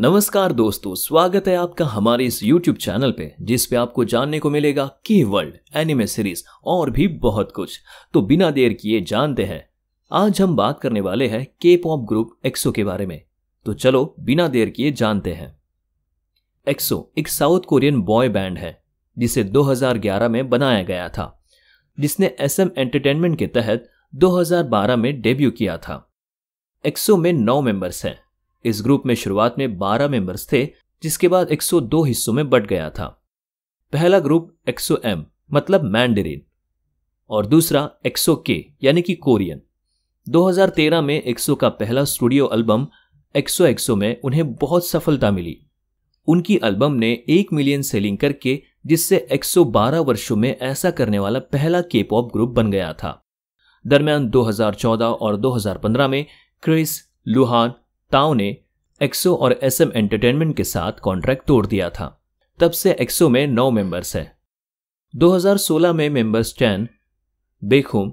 नमस्कार दोस्तों स्वागत है आपका हमारे इस YouTube चैनल पे जिस पे आपको जानने को मिलेगा की वर्ल्ड एनिमे सीरीज और भी बहुत कुछ तो बिना देर किए जानते हैं आज हम बात करने वाले हैं के पॉप ग्रुप एक्सो के बारे में तो चलो बिना देर किए जानते हैं एक्सो एक साउथ कोरियन बॉय बैंड है जिसे 2011 में बनाया गया था जिसने एस एम एंटरटेनमेंट के तहत 2012 में डेब्यू किया था एक्सो में नौ मेंबर्स हैं इस ग्रुप में शुरुआत में 12 मेंबर्स थे जिसके बाद 102 हिस्सों में बट गया था पहला ग्रुप एक्सो एम मतलब मैंडरिन और दूसरा के यानी कि कोरियन 2013 में एक्सो का पहला स्टूडियो एल्बम एक्सो एक्सो में उन्हें बहुत सफलता मिली उनकी एल्बम ने एक मिलियन सेलिंग करके जिससे 112 वर्षों में ऐसा करने वाला पहला के पॉप ग्रुप बन गया था दरमियान 2014 और 2015 में क्रिस लुहान ताओ ने एक्सो और एम एंटरटेनमेंट के साथ कॉन्ट्रैक्ट तोड़ दिया था तब से एक्सो में नौ मेंबर्स हैं 2016 में मेंबर्स चैन बेखुम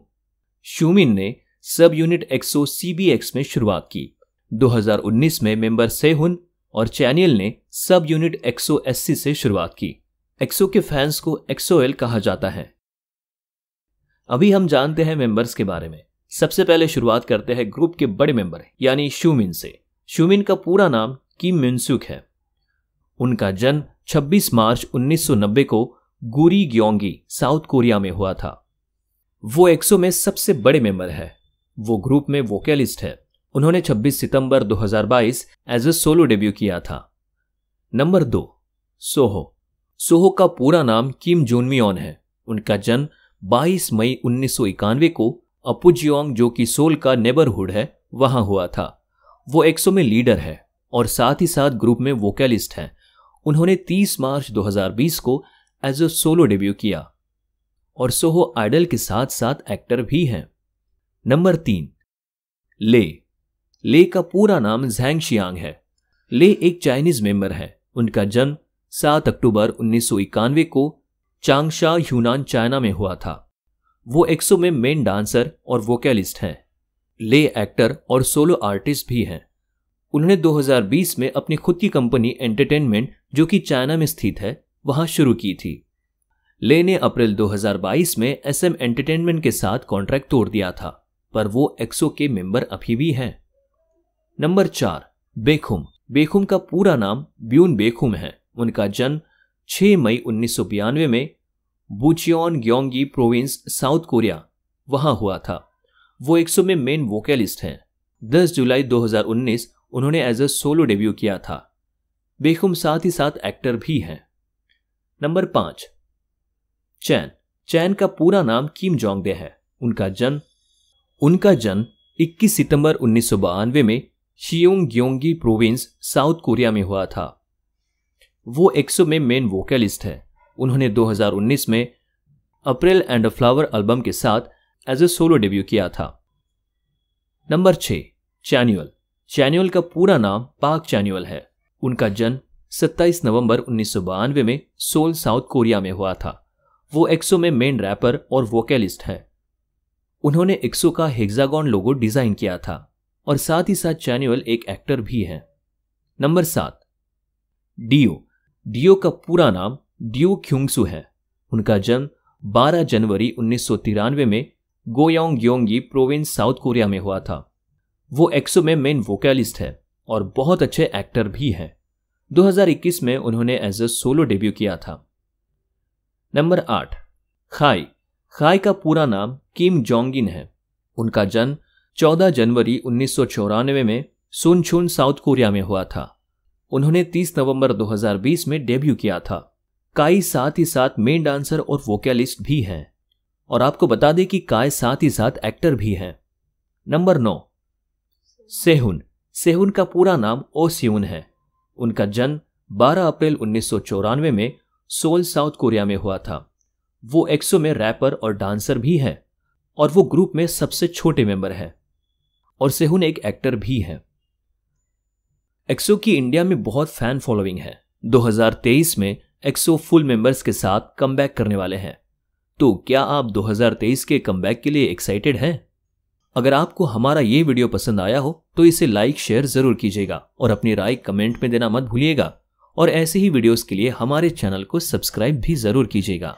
शूमिन ने सब यूनिट एक्सो सी में शुरुआत की 2019 में मेंबर सेहुन और चैनियल ने सब यूनिट एक्सो एस से शुरुआत की एक्सो के फैंस को एक्सो एल कहा जाता है अभी हम जानते हैं मेंबर्स के बारे में सबसे पहले शुरुआत करते हैं ग्रुप के बड़े मेंबर यानी शूमिन से शूमिन का पूरा नाम किम म्यूनसुक है उनका जन्म 26 मार्च 1990 को गुरी ग्योंगी साउथ कोरिया में हुआ था वो एक्सो में सबसे बड़े मेंबर है वो ग्रुप में वोकलिस्ट है उन्होंने 26 सितंबर 2022 एज ए सोलो डेब्यू किया था नंबर दो सोहो सोहो का पूरा नाम किम जोनमियोन है उनका जन्म 22 मई उन्नीस को अपुजियोंग जो कि सोल का नेबरहुड है वहां हुआ था वो एक्सो में लीडर है और साथ ही साथ ग्रुप में वोकलिस्ट हैं उन्होंने 30 मार्च 2020 को एज अ सोलो डेब्यू किया और सोहो आइडल के साथ साथ एक्टर भी हैं नंबर तीन ले ले का पूरा नाम झैंग शियांग है ले एक चाइनीज मेंबर है उनका जन्म 7 अक्टूबर उन्नीस को चांगशा यूनान चाइना में हुआ था वो एक्सो में मेन डांसर और वोकलिस्ट हैं ले एक्टर और सोलो आर्टिस्ट भी हैं उन्होंने 2020 में अपनी खुद की कंपनी एंटरटेनमेंट जो कि चाइना में स्थित है वहां शुरू की थी ले ने अप्रैल 2022 में एस एम एंटरटेनमेंट के साथ कॉन्ट्रैक्ट तोड़ दिया था पर वो एक्सो के मेंबर अभी भी हैं नंबर चार बेखुम बेखुम का पूरा नाम ब्यून बेखुम है उनका जन्म 6 मई उन्नीस में Bucheon Gyeonggi province South Korea वहां हुआ था वो एक में मेन वोकलिस्ट हैं 10 जुलाई 2019 उन्होंने एज अ सोलो डेब्यू किया था बेखुम साथ ही साथ एक्टर भी हैं नंबर पांच चैन चैन का पूरा नाम किम जोंगडे है उनका जन्म उनका जन्म 21 सितंबर उन्नीस में Siheung Gyeonggi province South Korea में हुआ था वो एक्सो में मेन वोकलिस्ट है उन्होंने 2019 में अप्रैल एंड फ्लावर एल्बम के साथ एज ए सोलो डेब्यू किया था नंबर छः चैनुअल चैनुअल का पूरा नाम पाक चैनुअल है उनका जन्म 27 नवंबर उन्नीस में सोल साउथ कोरिया में हुआ था वो एक्सो में मेन रैपर और वोकेलिस्ट है उन्होंने एक्सो का हेक्सागॉन लोगो डिजाइन किया था और साथ ही साथ चैनुअल एक एक्टर भी है नंबर सात डीओ डीओ का पूरा नाम डीओ क्यूंगसू है उनका जन्म 12 जनवरी उन्नीस में Goyang Gyeonggi province South Korea में हुआ था वो एक्सो में मेन वोकलिस्ट है और बहुत अच्छे एक्टर भी हैं 2021 में उन्होंने एज अ सोलो डेब्यू किया था नंबर आठ खाई खाई का पूरा नाम किम जोंगिन है उनका जन्म 14 जनवरी उन्नीस में सुनछुन साउथ कोरिया में हुआ था उन्होंने 30 नवंबर 2020 में डेब्यू किया था काई साथ ही साथ मेन डांसर और वोकलिस्ट भी हैं और आपको बता दें कि काय साथ ही साथ एक्टर भी हैं नंबर नौ सेहुन सेहुन का पूरा नाम ओ सियुन है उनका जन्म 12 अप्रैल उन्नीस में सोल साउथ कोरिया में हुआ था वो एक्सो में रैपर और डांसर भी हैं और वो ग्रुप में सबसे छोटे मेंबर हैं और सेहुन एक एक्टर भी हैं एक्सो की इंडिया में बहुत फैन फॉलोइंग है 2023 में एक्सो फुल मेंबर्स के साथ कम करने वाले हैं तो क्या आप 2023 के कम के लिए एक्साइटेड हैं अगर आपको हमारा ये वीडियो पसंद आया हो तो इसे लाइक शेयर जरूर कीजिएगा और अपनी राय कमेंट में देना मत भूलिएगा और ऐसे ही वीडियोस के लिए हमारे चैनल को सब्सक्राइब भी जरूर कीजिएगा